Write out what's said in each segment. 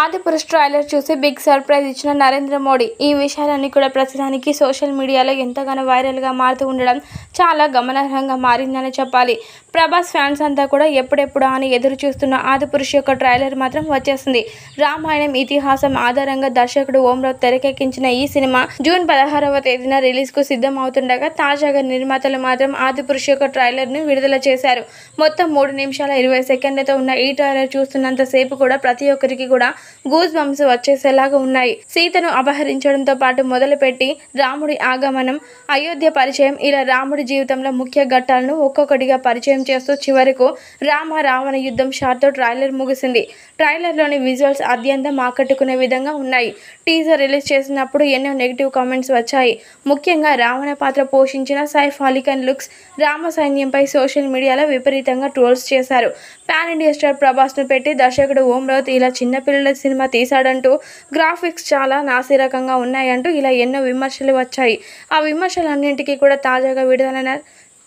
Adipurush trailer చూసి big surprise ఇచ్చిన నరేంద్ర మోడీ ఈ విషయాలన్నీ కూడా ప్రస్తుతానికి సోషల్ మీడియాలో ఎంతగానో వైరల్గా మారుతూ ఉండడం చాలా గమనార్హంగా మారిందని చెప్పాలి ప్రభాస్ ఫ్యాన్స్ అంతా కూడా ఎప్పుడెప్పుడు అని ఎదురు చూస్తున్న ఆదిపురుష్ యొక్క ట్రైలర్ మాత్రం వచ్చేసింది రామాయణం ఇతిహాసం ఆధారంగా దర్శకుడు ఓంరావు తెరకెక్కించిన ఈ సినిమా జూన్ పదహారవ తేదీన రిలీజ్కు సిద్ధం అవుతుండగా తాజాగా నిర్మాతలు మాత్రం ఆదిపురుష్ యొక్క ట్రైలర్ను విడుదల చేశారు మొత్తం మూడు నిమిషాల ఇరవై సెకండ్లతో ఉన్న ఈ ట్రైలర్ చూస్తున్నంతసేపు కూడా ప్రతి ఒక్కరికి కూడా గూజ్ బంప్స్ వచ్చేసేలాగా ఉన్నాయి సీతను అపహరించడంతో పాటు మొదలుపెట్టి రాముడి ఆగమనం అయోధ్య పరిచయం ఇలా రాముడి జీవితంలో ముఖ్య ఘట్టాలను ఒక్కొక్కటిగా పరిచయం చేస్తూ చివరకు రామ రావణ యుద్ధం షార్తో ట్రైలర్ ముగిసింది ట్రైలర్లోని విజువల్స్ అత్యంతం ఆకట్టుకునే విధంగా ఉన్నాయి టీజర్ రిలీజ్ చేసినప్పుడు ఎన్నో నెగిటివ్ కామెంట్స్ వచ్చాయి ముఖ్యంగా రావణ పాత్ర పోషించిన సైఫ్ అలీఖాన్ లుక్స్ రామ సైన్యంపై సోషల్ మీడియాలో విపరీతంగా ట్రోల్స్ చేశారు పాన్ ఇండియా స్టార్ ప్రభాస్ను పెట్టి దర్శకుడు ఓం రావుత్ ఇలా చిన్నపిల్లల బాలయ్య సినిమా తీశాడంటూ గ్రాఫిక్స్ చాలా నాసిరకంగా ఉన్నాయంటూ ఇలా ఎన్నో విమర్శలు వచ్చాయి ఆ విమర్శలన్నింటికీ కూడా తాజాగా విడుదలైన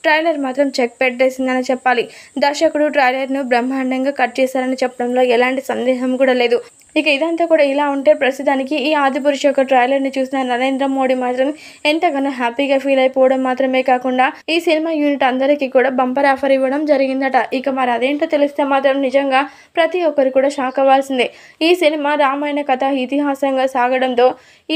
ట్రైలర్ మాత్రం చెక్ పెట్టేసిందని చెప్పాలి దర్శకుడు ట్రైలర్ను బ్రహ్మాండంగా కట్ చేశారని చెప్పడంలో ఎలాంటి సందేహం కూడా లేదు ఇక ఇదంతా కూడా ఇలా ఉంటే ప్రస్తుతానికి ఈ ఆదిపురుష యొక్క ట్రైలర్ని చూసిన నరేంద్ర మోడీ మాత్రం ఎంతగానో హ్యాపీగా ఫీల్ అయిపోవడం మాత్రమే కాకుండా ఈ సినిమా యూనిట్ అందరికీ కూడా బంపర్ ఆఫర్ ఇవ్వడం జరిగిందట ఇక మరి అదేంటో తెలిస్తే మాత్రం నిజంగా ప్రతి ఒక్కరు కూడా షాక్ అవ్వాల్సిందే ఈ సినిమా రామాయణ కథ ఇతిహాసంగా సాగడంతో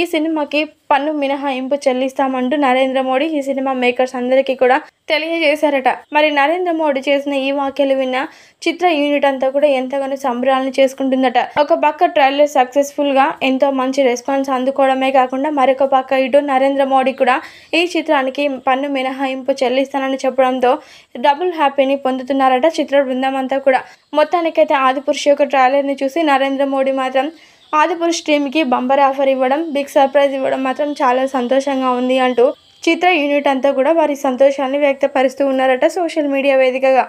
ఈ సినిమాకి పన్ను మినహాయింపు చెల్లిస్తామంటూ నరేంద్ర మోడీ ఈ సినిమా మేకర్స్ అందరికీ కూడా తెలియజేశారట మరి నరేంద్ర మోడీ చేసిన ఈ వాక్యలు విన్న చిత్ర యూనిట్ అంతా కూడా ఎంతగానో సంబరాలను చేసుకుంటుందట ఒక పక్క ట్రైలర్ సక్సెస్ఫుల్ గా ఎంతో మంచి రెస్పాన్స్ అందుకోవడమే కాకుండా మరొక పక్క ఇటు నరేంద్ర మోడీ కూడా ఈ చిత్రానికి పన్ను మినహాయింపు చెల్లిస్తానని చెప్పడంతో డబుల్ హ్యాపీని పొందుతున్నారట చిత్ర బృందం అంతా కూడా మొత్తానికైతే ఆదిపురుషి యొక్క ట్రైలర్ని చూసి నరేంద్ర మోడీ మాత్రం ఆదిపురుష్ టీమ్కి బంబర్ ఆఫర్ ఇవ్వడం బిగ్ సర్ప్రైజ్ ఇవ్వడం మాత్రం చాలా సంతోషంగా ఉంది అంటూ చిత్ర యూనిట్ అంతా కూడా వారి సంతోషాన్ని వ్యక్తపరుస్తూ ఉన్నారట సోషల్ మీడియా వేదికగా